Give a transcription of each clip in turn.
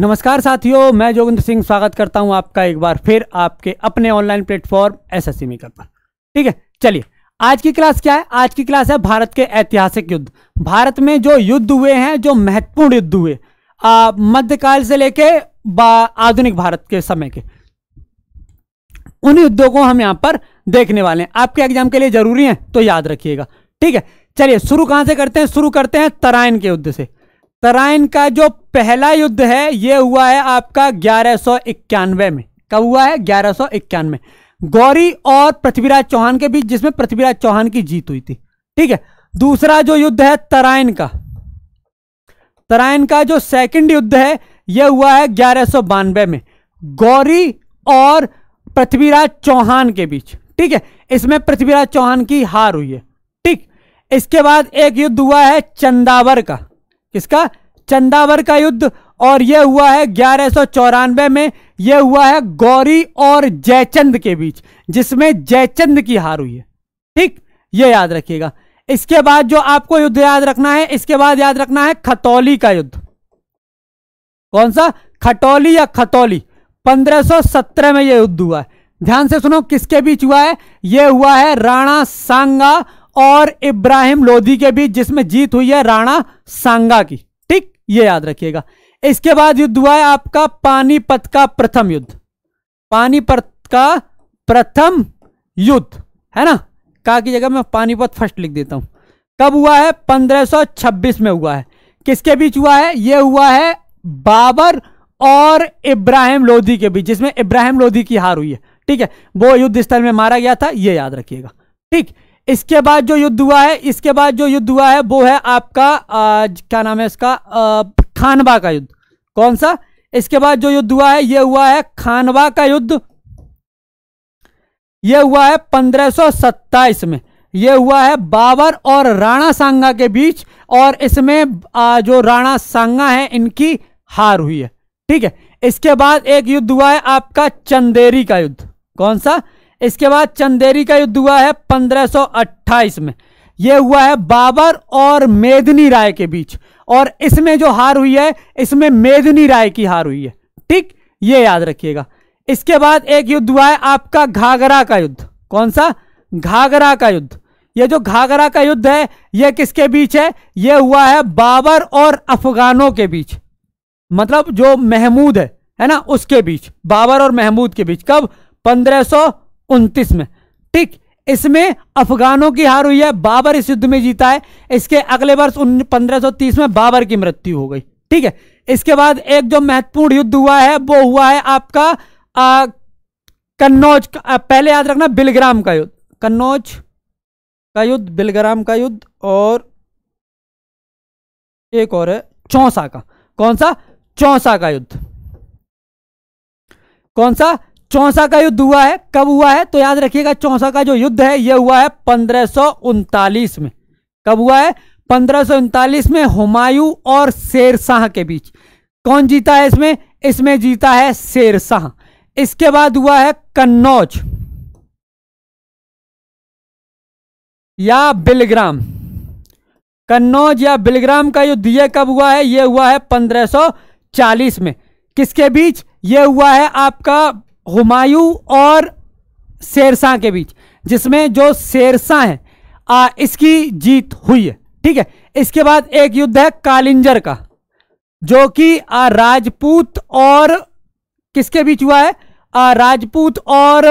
नमस्कार साथियों मैं जोगिंद्र सिंह स्वागत करता हूं आपका एक बार फिर आपके अपने online platform S S maker पर ठीक है चलिए आज की क्लास क्या है आज की क्लास है भारत के ऐतिहासिक युद्ध भारत में जो युद्ध हुए हैं जो महत्वपूर्ण युद्ध हुए मध्यकाल से लेके आधुनिक भारत के समय के उन युद्धों को हम यहाँ पर देखने वाले हैं आपके एग्जाम के लिए जरूरी है तो याद रखिएगा ठीक है चलिए शुरू कहाँ से करते हैं शुरू करते हैं तराइन के युद्ध से तराइन का जो पहला युद्ध है ये हुआ है आपका ग्यारह में कब हुआ है ग्यारह इक्यानवे गौरी और पृथ्वीराज चौहान के बीच जिसमें पृथ्वीराज चौहान की जीत हुई थी ठीक है दूसरा जो युद्ध है तराइन का तराइन का जो सेकंड युद्ध है यह हुआ है ग्यारह में गौरी और पृथ्वीराज चौहान के बीच ठीक है इसमें पृथ्वीराज चौहान की हार हुई है ठीक इसके बाद एक युद्ध हुआ है चंदावर का किसका चंदावर का युद्ध और यह हुआ है ग्यारह में यह हुआ है गौरी और जयचंद के बीच जिसमें जयचंद की हार हुई है ठीक ये याद रखिएगा इसके बाद जो आपको युद्ध याद रखना है इसके बाद याद रखना है खतौली का युद्ध कौन सा खटौली या खतौली 1517 में यह युद्ध हुआ है ध्यान से सुनो किसके बीच हुआ है यह हुआ है राणा सांगा और इब्राहिम लोधी के बीच जिसमें जीत हुई है राणा सांगा की ठीक ये याद रखिएगा इसके बाद युद्ध हुआ है आपका पानीपत का प्रथम युद्ध पानीपत का प्रथम युद्ध है ना का की जगह मैं पानीपत फर्स्ट लिख देता हूं कब हुआ है 1526 में हुआ है किसके बीच हुआ है यह हुआ है बाबर और इब्राहिम लोधी के बीच जिसमें इब्राहिम लोधी की हार हुई है ठीक है वो युद्ध स्थल में मारा गया था यह याद रखिएगा ठीक इसके बाद जो युद्ध हुआ है इसके बाद जो युद्ध हुआ है वो है आपका आ, क्या नाम है इसका खानवा का युद्ध कौन सा इसके बाद जो युद्ध हुआ है ये हुआ है खानवा का युद्ध ये हुआ है पंद्रह में ये हुआ है बाबर और राणा सांगा के बीच और इसमें आ, जो राणा सांगा है इनकी हार हुई है ठीक है इसके बाद एक युद्ध हुआ है आपका चंदेरी का युद्ध कौन सा इसके बाद चंदेरी का युद्ध हुआ है 1528 में यह हुआ है बाबर और मेदनी राय के बीच और इसमें जो हार हुई है इसमें मेदनी राय की हार हुई है ठीक ये याद रखिएगा इसके बाद एक युद्ध हुआ है आपका घाघरा का युद्ध कौन सा घाघरा का युद्ध ये जो घाघरा का युद्ध है यह किसके बीच है यह हुआ है बाबर और अफगानों के बीच मतलब जो महमूद है है ना उसके बीच बाबर और महमूद के बीच कब पंद्रह उनतीस में ठीक इसमें अफगानों की हार हुई है बाबर इस युद्ध में जीता है इसके अगले वर्ष पंद्रह में बाबर की मृत्यु हो गई ठीक है इसके बाद एक जो महत्वपूर्ण युद्ध हुआ है वो हुआ है आपका आ, कन्नौज आ, पहले याद रखना बिलग्राम का युद्ध कन्नौज का युद्ध बिलग्राम का युद्ध और एक और है चौसा का कौन सा चौसा का युद्ध कौन सा चौसा का युद्ध हुआ है कब हुआ है तो याद रखिएगा चौसा का जो युद्ध है यह हुआ है पंद्रह में कब हुआ है पंद्रह में हुमायूं और शेरशाह के बीच कौन जीता है इसमें इसमें जीता है शेरशाह इसके बाद हुआ है कन्नौज या बिलग्राम कन्नौज या बिलग्राम का युद्ध यह कब हुआ है यह हुआ है 1540 में किसके बीच यह हुआ है आपका हुमायूं और शेरशाह के बीच जिसमें जो शेरशाह है आ, इसकी जीत हुई है ठीक है इसके बाद एक युद्ध है कालिंजर का जो कि राजपूत और किसके बीच हुआ है आ, राजपूत और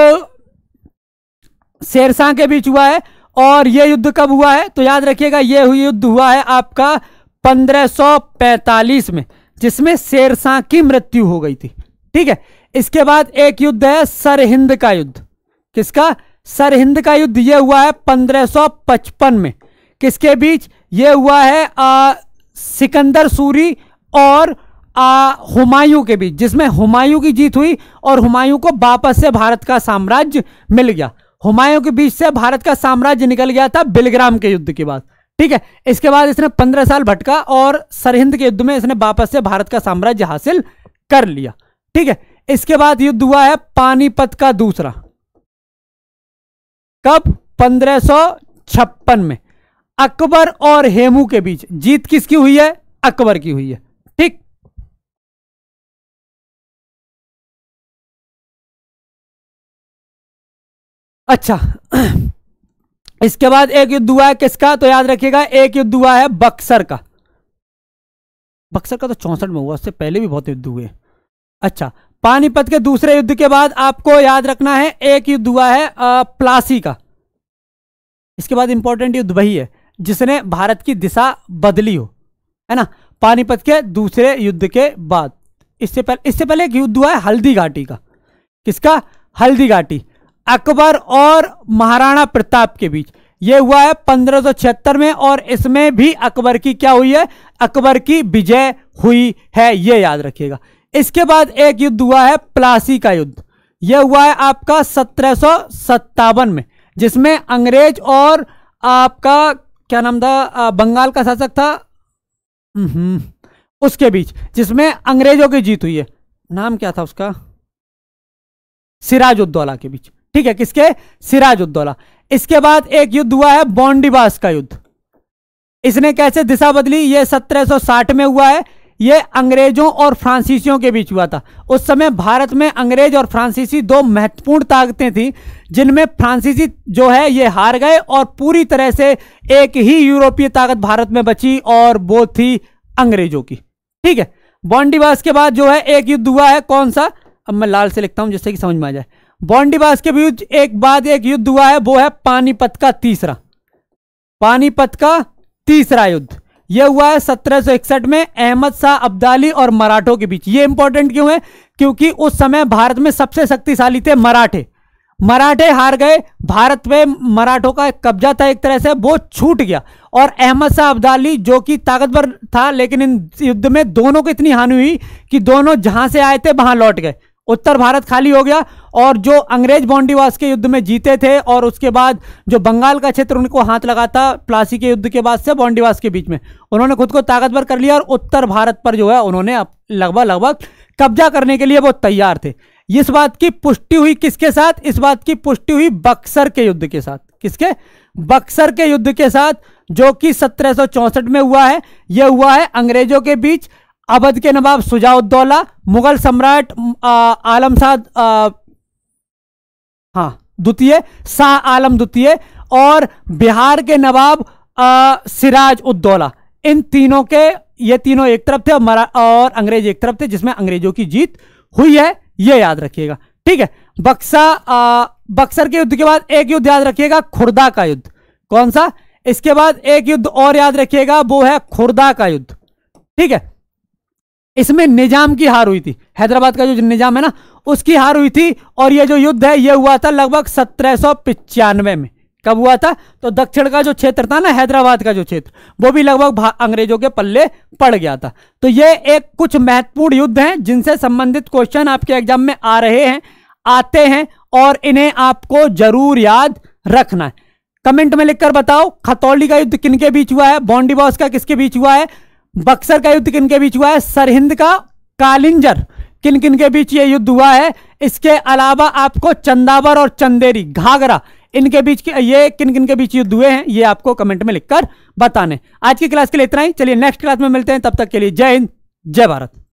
शेरशाह के बीच हुआ है और यह युद्ध कब हुआ है तो याद रखिएगा यह युद्ध हुआ है आपका 1545 में जिसमें शेरशाह की मृत्यु हो गई थी ठीक है इसके बाद एक युद्ध है सरहिंद का युद्ध किसका सरहिंद का युद्ध यह हुआ है 1555 में किसके बीच यह हुआ है आ, सिकंदर सूरी और हुमायूं के बीच जिसमें हुमायूं की जीत हुई और हुमायूं को वापस से भारत का साम्राज्य मिल गया हुमायूं के बीच से भारत का साम्राज्य निकल गया था बिलग्राम के युद्ध के बाद ठीक है इसके बाद इसने पंद्रह साल भटका और सरहिंद के युद्ध में इसने वापस से भारत का साम्राज्य हासिल कर लिया ठीक है इसके बाद युद्ध हुआ है पानीपत का दूसरा कब पंद्रह में अकबर और हेमू के बीच जीत किसकी हुई है अकबर की हुई है ठीक अच्छा इसके बाद एक युद्ध हुआ है किसका तो याद रखिएगा एक युद्ध हुआ है बक्सर का बक्सर का तो चौसठ में हुआ उससे पहले भी बहुत युद्ध हुए अच्छा पानीपत के दूसरे युद्ध के बाद आपको याद रखना है एक युद्ध हुआ है प्लासी का इसके बाद इंपॉर्टेंट युद्ध वही है जिसने भारत की दिशा बदली हो है ना पानीपत के दूसरे युद्ध के बाद इससे पहले इससे पहले एक युद्ध हुआ है हल्दी घाटी का किसका हल्दी घाटी अकबर और महाराणा प्रताप के बीच ये हुआ है पंद्रह में और इसमें भी अकबर की क्या हुई है अकबर की विजय हुई है ये याद रखिएगा इसके बाद एक युद्ध हुआ है प्लासी का युद्ध यह हुआ है आपका सत्रह में जिसमें अंग्रेज और आपका क्या नाम था बंगाल का शासक था हम्म, उसके बीच जिसमें अंग्रेजों की जीत हुई है नाम क्या था उसका सिराजुद्दौला के बीच ठीक है किसके सिराजुद्दौला इसके बाद एक युद्ध हुआ है बॉन्डिबास का युद्ध इसने कैसे दिशा बदली यह 1760 में हुआ है ये अंग्रेजों और फ्रांसीसियों के बीच हुआ था उस समय भारत में अंग्रेज और फ्रांसीसी दो महत्वपूर्ण ताकतें थीं जिनमें फ्रांसीसी जो है ये हार गए और पूरी तरह से एक ही यूरोपीय ताकत भारत में बची और वो थी अंग्रेजों की ठीक है बॉन्डीवास के बाद जो है एक युद्ध हुआ है कौन सा अब मैं लाल से लिखता हूं जिससे कि समझ में आ जाए बॉन्डीवास के युद्ध एक बाद एक युद्ध हुआ है वो है पानीपत का तीसरा पानीपत का तीसरा युद्ध यह हुआ है 1761 में अहमद शाह अब्दाली और मराठों के बीच ये इंपॉर्टेंट क्यों है क्योंकि उस समय भारत में सबसे शक्तिशाली थे मराठे मराठे हार गए भारत में मराठों का कब्जा था एक तरह से वो छूट गया और अहमद शाह अब्दाली जो कि ताकतवर था लेकिन इन युद्ध में दोनों को इतनी हानि हुई कि दोनों जहां से आए थे वहां लौट गए उत्तर भारत खाली हो गया और जो अंग्रेज बॉन्डीवास के युद्ध में जीते थे और उसके बाद जो बंगाल का क्षेत्र उनको हाथ लगा था प्लासी के युद्ध के बाद से बॉन्डीवास के बीच में उन्होंने खुद को ताकतवर कर लिया और उत्तर भारत पर जो है उन्होंने लगभग लगभग कब्जा करने के लिए वो तैयार थे इस बात की पुष्टि हुई किसके साथ इस बात की पुष्टि हुई बक्सर के युद्ध के साथ किसके बक्सर के युद्ध के साथ जो कि सत्रह में हुआ है यह हुआ है अंग्रेजों के बीच अवध के नवाब सुजाउद्दौला मुगल सम्राट आलम शाह हाँ द्वितीय शाह आलम द्वितीय और बिहार के नवाब सिराज उद्दौला इन तीनों के ये तीनों एक तरफ थे और, और अंग्रेज एक तरफ थे जिसमें अंग्रेजों की जीत हुई है ये याद रखिएगा ठीक है बक्सा आ, बक्सर के युद्ध के बाद एक युद्ध याद रखिएगा खुर्दा का युद्ध कौन सा इसके बाद एक युद्ध और याद रखिएगा वो है खुर्दा का युद्ध ठीक है इसमें निजाम की हार हुई थी हैदराबाद का जो निजाम है ना उसकी हार हुई थी और ये जो युद्ध है ये हुआ था लगभग सत्रह में कब हुआ था तो दक्षिण का जो क्षेत्र था ना हैदराबाद का जो क्षेत्र वो भी लगभग अंग्रेजों के पल्ले पड़ गया था तो ये एक कुछ महत्वपूर्ण युद्ध हैं जिनसे संबंधित क्वेश्चन आपके एग्जाम में आ रहे हैं आते हैं और इन्हें आपको जरूर याद रखना है कमेंट में लिखकर बताओ खतौली का युद्ध किनके बीच हुआ है बॉन्डी बॉस का किसके बीच हुआ है बक्सर का युद्ध किनके बीच हुआ है सरहिंद का कालिंजर किन किन के बीच ये युद्ध हुआ है इसके अलावा आपको चंदावर और चंदेरी घाघरा इनके बीच के ये किन किन के बीच युद्ध हुए हैं ये आपको कमेंट में लिखकर बताने आज की क्लास के लिए इतना ही चलिए नेक्स्ट क्लास में मिलते हैं तब तक के लिए जय हिंद जय भारत